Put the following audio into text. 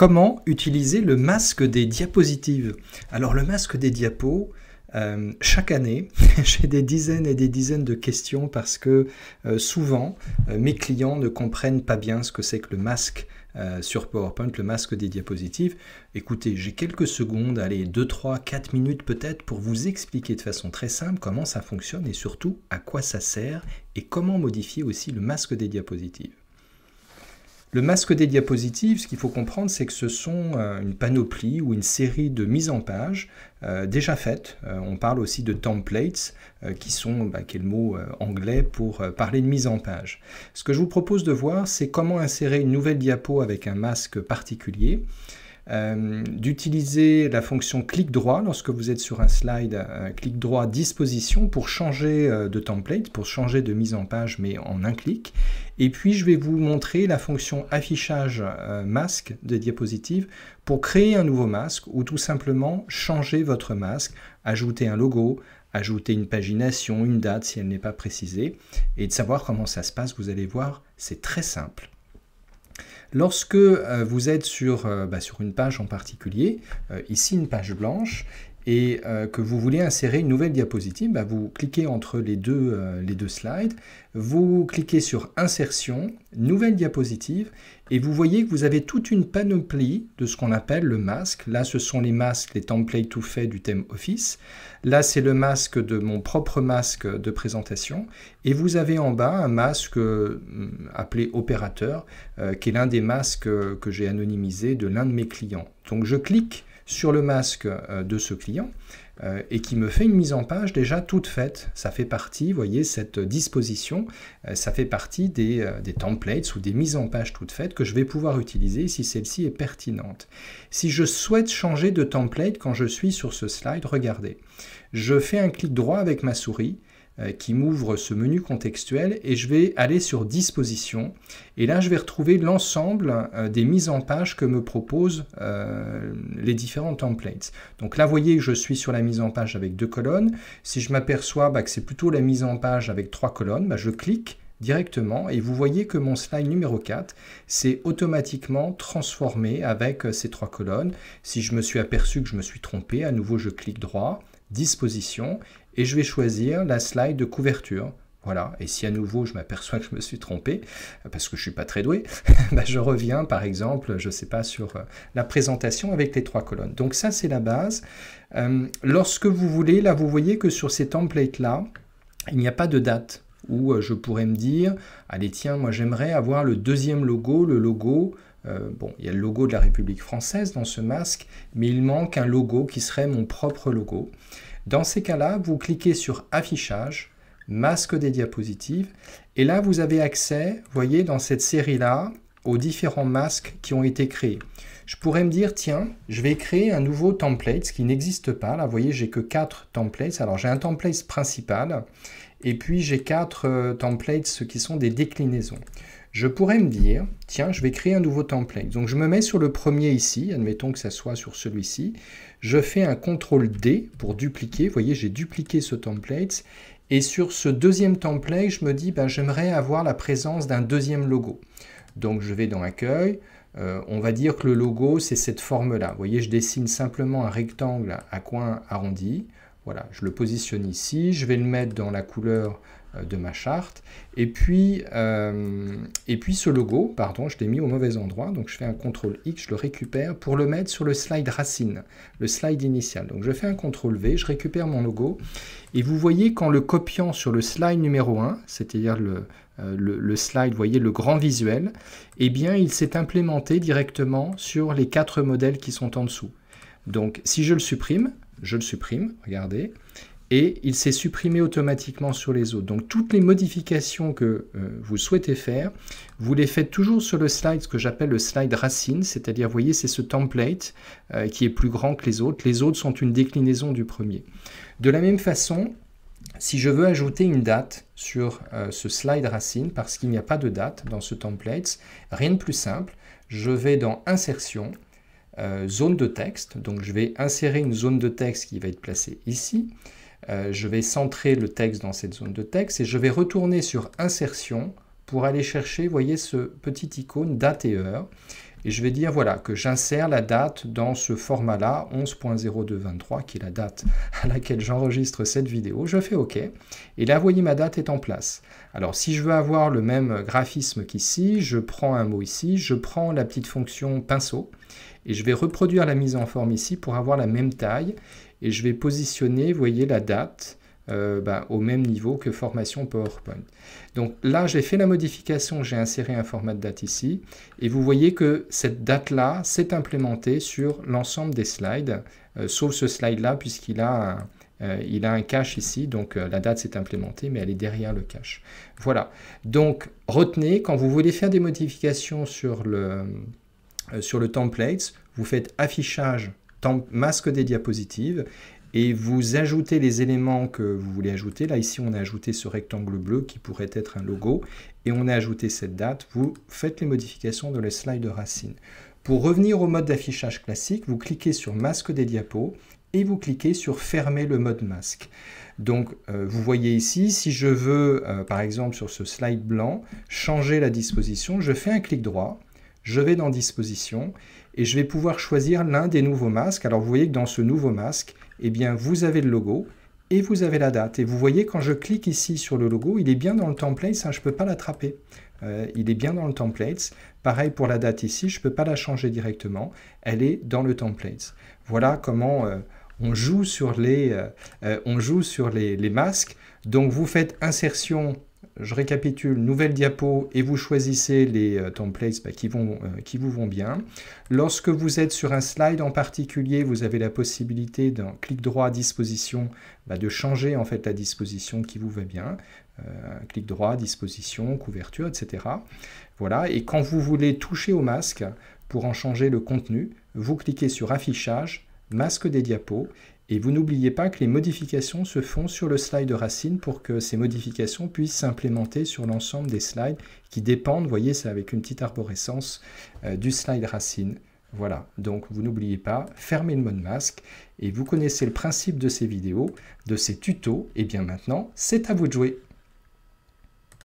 Comment utiliser le masque des diapositives Alors le masque des diapos, euh, chaque année, j'ai des dizaines et des dizaines de questions parce que euh, souvent, euh, mes clients ne comprennent pas bien ce que c'est que le masque sur PowerPoint, le masque des diapositives. Écoutez, j'ai quelques secondes, allez, 2, 3, 4 minutes peut-être pour vous expliquer de façon très simple comment ça fonctionne et surtout à quoi ça sert et comment modifier aussi le masque des diapositives. Le masque des diapositives, ce qu'il faut comprendre, c'est que ce sont euh, une panoplie ou une série de mises en page euh, déjà faites. Euh, on parle aussi de templates, qui sont, bah, quel mot anglais pour parler de mise en page. Ce que je vous propose de voir, c'est comment insérer une nouvelle diapo avec un masque particulier. Euh, d'utiliser la fonction clic droit lorsque vous êtes sur un slide, clic droit disposition pour changer euh, de template, pour changer de mise en page mais en un clic. Et puis je vais vous montrer la fonction affichage euh, masque de diapositive pour créer un nouveau masque ou tout simplement changer votre masque, ajouter un logo, ajouter une pagination, une date si elle n'est pas précisée et de savoir comment ça se passe, vous allez voir, c'est très simple. Lorsque euh, vous êtes euh, bah, sur, une page en particulier, euh, ici une page blanche, et euh, que vous voulez insérer une nouvelle diapositive, bah, vous cliquez entre les deux, euh, les deux slides, vous cliquez sur Insertion, Nouvelle diapositive, et vous voyez que vous avez toute une panoplie de ce qu'on appelle le masque. Là, ce sont les masques, les templates tout faits du thème Office. Là, c'est le masque de mon propre masque de présentation. Et vous avez en bas un masque euh, appelé opérateur, qui est l'un des masques que j'ai anonymisé de l'un de mes clients. Donc, je clique sur le masque euh, de ce client euh, et qui me fait une mise en page déjà toute faite. Ça fait partie, vous voyez, cette disposition, euh, ça fait partie des, des, templates ou des mises en page toutes faites que je vais pouvoir utiliser si celle-ci est pertinente. Si je souhaite changer de template quand je suis sur ce slide, regardez, je fais un clic droit avec ma souris, euh, qui m'ouvre ce menu contextuel et je vais aller sur disposition et là je vais retrouver l'ensemble euh, des mises en page que me proposent euh, les différents templates. Donc là vous voyez que je suis sur la mise en page avec deux colonnes. Si je m'aperçois bah, que c'est plutôt la mise en page avec trois colonnes, bah, je clique directement et vous voyez que mon slide numéro 4 s'est automatiquement transformé avec ces trois colonnes. Si je me suis aperçu que je me suis trompé, à nouveau je clique droit disposition, et je vais choisir la slide de couverture. Voilà, et si à nouveau je m'aperçois que je me suis trompé, parce que je suis pas très doué, bah, je reviens par exemple, je sais pas, sur euh, la présentation avec les trois colonnes. Donc ça c'est la base. Euh, lorsque vous voulez, là vous voyez que sur ces templates-là, il n'y a pas de date, où euh, je pourrais me dire, allez tiens, moi j'aimerais avoir le deuxième logo, le logo euh, bon, il y a le logo de la République française dans ce masque, mais il manque un logo qui serait mon propre logo. Dans ces cas-là, vous cliquez sur Affichage, Masque des diapositives, et là vous avez accès, voyez, dans cette série-là, aux différents masques qui ont été créés. Je pourrais me dire, tiens, je vais créer un nouveau template ce qui n'existe pas. Là, vous voyez, j'ai que quatre templates. Alors, j'ai un template principal et puis j'ai quatre euh, templates qui sont des déclinaisons je pourrais me dire, tiens, je vais créer un nouveau template. Donc je me mets sur le premier ici, admettons que ça soit sur celui-ci. Je fais un CTRL D pour dupliquer. Vous voyez, j'ai dupliqué ce template. Et sur ce deuxième template, je me dis, ben, j'aimerais avoir la présence d'un deuxième logo. Donc je vais dans Accueil. Euh, on va dire que le logo, c'est cette forme-là. Vous voyez, je dessine simplement un rectangle à coin arrondi. Voilà, je le positionne ici, je vais le mettre dans la couleur euh, de ma charte. Et puis, euh, et puis ce logo, pardon, je l'ai mis au mauvais endroit, donc je fais un CTRL X, je le récupère pour le mettre sur le slide racine, le slide initial. Donc je fais un CTRL V, je récupère mon logo, et vous voyez qu'en le copiant sur le slide numéro 1, c'est-à-dire euh, le, le, slide, vous voyez, le grand visuel, eh bien il s'est implémenté directement sur les quatre modèles qui sont en dessous. Donc si je le supprime, je le supprime, regardez, et il s'est supprimé automatiquement sur les autres. Donc toutes les modifications que euh, vous souhaitez faire, vous les faites toujours sur le slide, ce que j'appelle le slide racine, c'est-à-dire, vous voyez, c'est ce template euh, qui est plus grand que les autres. Les autres sont une déclinaison du premier. De la même façon, si je veux ajouter une date sur euh, ce slide racine, parce qu'il n'y a pas de date dans ce template, rien de plus simple, je vais dans Insertion, euh, zone de texte. Donc je vais insérer une zone de texte qui va être placée ici. Euh, je vais centrer le texte dans cette zone de texte et je vais retourner sur insertion pour aller chercher, voyez, ce petit icône date et heure et je vais dire voilà que j'insère la date dans ce format-là, 11.0223, qui est la date à laquelle j'enregistre cette vidéo. Je fais OK. Et là, voyez, ma date est en place. Alors, si je veux avoir le même graphisme qu'ici, je prends un mot ici, je prends la petite fonction pinceau, et je vais reproduire la mise en forme ici pour avoir la même taille. Et je vais positionner, vous voyez, la date euh, bah, au même niveau que formation PowerPoint. Donc là, j'ai fait la modification, j'ai inséré un format de date ici, et vous voyez que cette date-là s'est implémentée sur l'ensemble des slides, euh, sauf ce slide-là, puisqu'il a un, euh, a un cache ici, donc la date s'est implémentée, mais elle est derrière le cache. Voilà. Donc, retenez, quand vous voulez faire des modifications sur le, sur le template, vous faites affichage, masque des diapositives, et vous ajoutez les éléments que vous voulez ajouter. Là, ici, on a ajouté ce rectangle bleu qui pourrait être un logo, et on a ajouté cette date. Vous faites les modifications dans le slide racine. Pour revenir au mode d'affichage classique, vous cliquez sur Masque des diapos, et vous cliquez sur Fermer le mode masque. Donc, euh, vous voyez ici, si je veux, euh, par exemple, sur ce slide blanc, changer la disposition, je fais un clic droit, je vais dans Disposition, et je vais pouvoir choisir l'un des nouveaux masques. Alors vous voyez que dans ce nouveau masque, eh bien vous avez le logo et vous avez la date. Et vous voyez quand je clique ici sur le logo, il est bien dans le template, ça je ne peux pas l'attraper. Euh, il est bien dans le template. Pareil pour la date ici, je ne peux pas la changer directement. Elle est dans le template. Voilà comment euh, on joue sur les, euh, on joue sur les masques. Donc vous faites insertion je récapitule, nouvelle diapo, et vous choisissez les euh, templates bah, euh, qui, vous vont bien. Lorsque vous êtes sur un slide en particulier, vous avez la possibilité d'un clic droit à disposition, bah, de changer en fait la disposition qui vous va bien. Euh, clic droit, disposition, couverture, etc. Voilà, et quand vous voulez toucher au masque pour en changer le contenu, vous cliquez sur affichage, masque des diapos, et vous n'oubliez pas que les modifications se font sur le slide racine pour que ces modifications puissent s'implémenter sur l'ensemble des slides qui dépendent, vous voyez, c'est avec une petite arborescence euh, du slide racine. Voilà, donc vous n'oubliez pas, fermez le mode masque et vous connaissez le principe de ces vidéos, de ces tutos, et eh bien maintenant, c'est à vous de jouer.